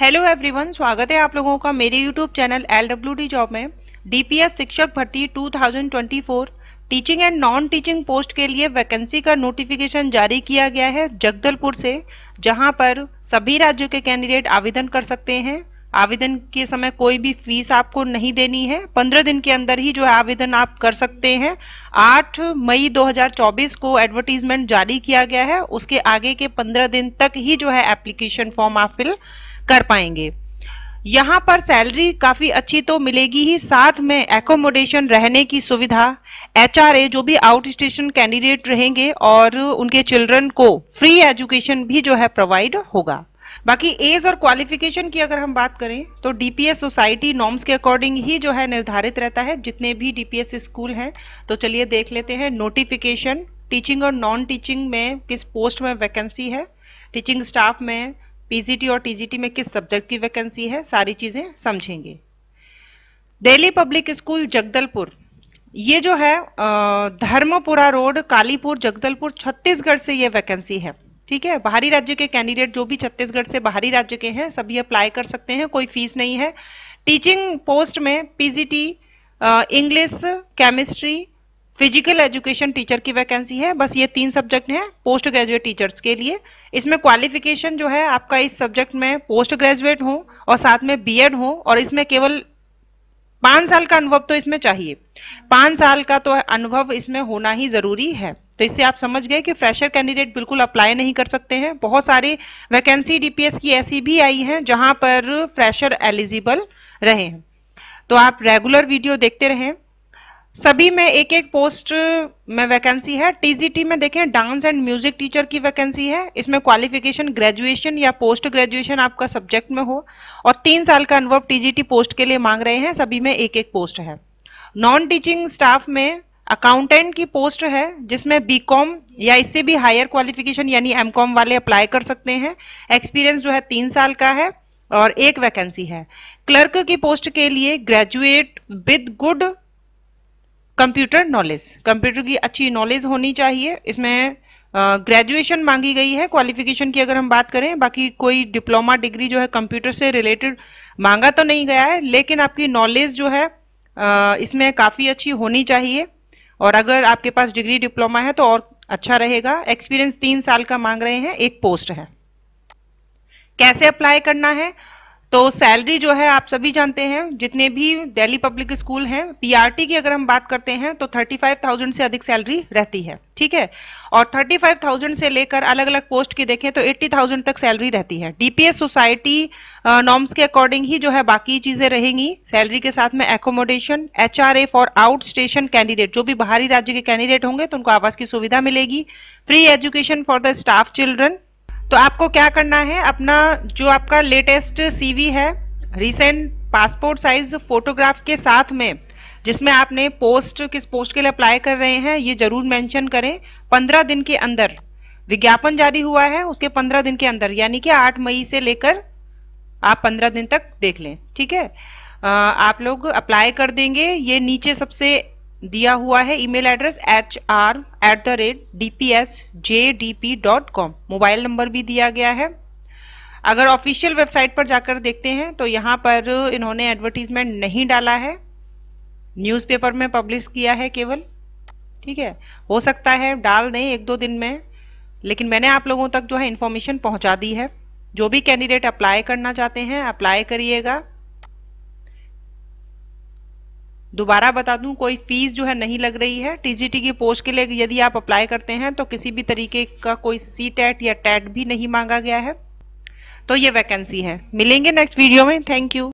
hello everyone स्वागत है आप लोगों का मेरे YouTube channel L W D job में डीपीएस शिक्षक भर्ती 2024 teaching and non teaching post के लिए वैकेंसी का नोटिफिकेशन जारी किया गया है जगदलपुर से जहां पर सभी राज्यों के कैंडिडेट आवेदन कर सकते हैं आवेदन के समय कोई भी फीस आपको नहीं देनी है पंद्रह दिन के अंदर ही जो है आवेदन आप कर सकते हैं आठ मई 2024 को एडवर्टीजमेंट जारी किया गया है उसके आगे के पंद्रह दिन तक ही जो है एप्लीकेशन फॉर्म आप फिल कर पाएंगे यहाँ पर सैलरी काफ़ी अच्छी तो मिलेगी ही साथ में एकोमोडेशन रहने की सुविधा एच जो भी आउट स्टेशन कैंडिडेट रहेंगे और उनके चिल्ड्रन को फ्री एजुकेशन भी जो है प्रोवाइड होगा बाकी एज और क्वालिफिकेशन की अगर हम बात करें तो डीपीएस सोसाइटी नॉर्म्स के अकॉर्डिंग ही जो है निर्धारित रहता है जितने भी डीपीएस स्कूल हैं तो चलिए देख लेते हैं नोटिफिकेशन टीचिंग और नॉन टीचिंग में किस पोस्ट में वैकेंसी है टीचिंग स्टाफ में पीजीटी और टीजीटी में किस सब्जेक्ट की वैकेंसी है सारी चीज़ें समझेंगे दिल्ली पब्लिक स्कूल जगदलपुर ये जो है धर्मपुरा रोड कालीपुर जगदलपुर छत्तीसगढ़ से ये वैकेंसी है ठीक है बाहरी राज्य के कैंडिडेट जो भी छत्तीसगढ़ से बाहरी राज्य के हैं सभी अप्लाई कर सकते हैं कोई फीस नहीं है टीचिंग पोस्ट में PGT English chemistry physical education teacher की वैकेंसी है बस ये तीन सब्जेक्ट हैं पोस्ट ग्रेजुएट टीचर्स के लिए इसमें क्वालिफिकेशन जो है आपका इस सब्जेक्ट में पोस्ट ग्रेजुएट हो और साथ में बीएड हो और इसमें केवल पाँच साल का अनुभव तो इसमें चाहिए पाँच साल का तो अनुभव इसमें होना ही ज़रूरी है तो इससे आप समझ गए कि फ्रेशर कैंडिडेट बिल्कुल अप्लाई नहीं कर सकते हैं बहुत सारी वैकेंसी डीपीएस की ऐसी भी आई हैं जहां पर फ्रेशर एलिजिबल रहे हैं तो आप रेगुलर वीडियो देखते रहें सभी में एक एक पोस्ट में वैकेंसी है टीजीटी में देखें डांस एंड म्यूजिक टीचर की वैकेंसी है इसमें क्वालिफिकेशन ग्रेजुएशन या पोस्ट ग्रेजुएशन आपका सब्जेक्ट में हो और तीन साल का अनुभव टीजीटी पोस्ट के लिए मांग रहे हैं सभी में एक एक पोस्ट है नॉन टीचिंग स्टाफ में अकाउंटेंट की पोस्ट है जिसमें बी या इससे भी हायर क्वालिफिकेशन यानी एम वाले अप्लाई कर सकते हैं एक्सपीरियंस जो है तीन साल का है और एक वैकेंसी है क्लर्क की पोस्ट के लिए graduate with good computer knowledge computer की अच्छी नॉलेज होनी चाहिए इसमें ग्रेजुएशन uh, मांगी गई है क्वालिफिकेशन की अगर हम बात करें बाकी कोई डिप्लोमा डिग्री जो है कंप्यूटर से रिलेटेड मांगा तो नहीं गया है लेकिन आपकी नॉलेज जो है uh, इसमें काफ़ी अच्छी होनी चाहिए और अगर आपके पास डिग्री डिप्लोमा है तो और अच्छा रहेगा एक्सपीरियंस तीन साल का मांग रहे हैं एक पोस्ट है कैसे अप्लाई करना है तो सैलरी जो है आप सभी जानते हैं जितने भी दिल्ली पब्लिक स्कूल हैं पीआरटी की अगर हम बात करते हैं तो 35,000 से अधिक सैलरी रहती है ठीक है और 35,000 से लेकर अलग अलग पोस्ट की देखें तो 80,000 तक सैलरी रहती है डीपीएस सोसाइटी नॉर्म्स के अकॉर्डिंग ही जो है बाकी चीज़ें रहेंगी सैलरी के साथ में accommodation H for out station candidate जो भी बाहरी राज्य के कैंडिडेट होंगे तो उनको आवास की सुविधा मिलेगी free education for the staff children तो आपको क्या करना है अपना जो आपका लेटेस्ट सीवी है रिसेंट पासपोर्ट साइज फोटोग्राफ के साथ में जिसमें आपने पोस्ट किस पोस्ट के लिए अप्लाई कर रहे हैं ये जरूर मेंशन करें पंद्रह दिन के अंदर विज्ञापन जारी हुआ है उसके पंद्रह दिन के अंदर यानी कि आठ मई से लेकर आप पंद्रह दिन तक देख लें ठीक है आप लोग अप्लाई कर देंगे ये नीचे सबसे दिया हुआ है email address H R at the rate D P S J D P dot com mobile number भी दिया गया है अगर ऑफिशियल वेबसाइट पर जाकर देखते हैं तो यहाँ पर इन्होंने एडवर्टीजमेंट नहीं डाला है न्यूज़पेपर में पब्लिश किया है केवल ठीक है हो सकता है डाल दें एक दो दिन में लेकिन मैंने आप लोगों तक जो है इन्फॉर्मेशन पहुँचा दी है जो भी कैंडिडेट अप्लाई करना चाहते हैं अप्लाई करिएगा दोबारा बता दूं कोई फीस जो है नहीं लग रही है टीजीटी की पोस्ट के लिए यदि आप अप्लाई करते हैं तो किसी भी तरीके का कोई सी टैट या टैट भी नहीं मांगा गया है तो ये वैकेंसी है मिलेंगे नेक्स्ट वीडियो में थैंक यू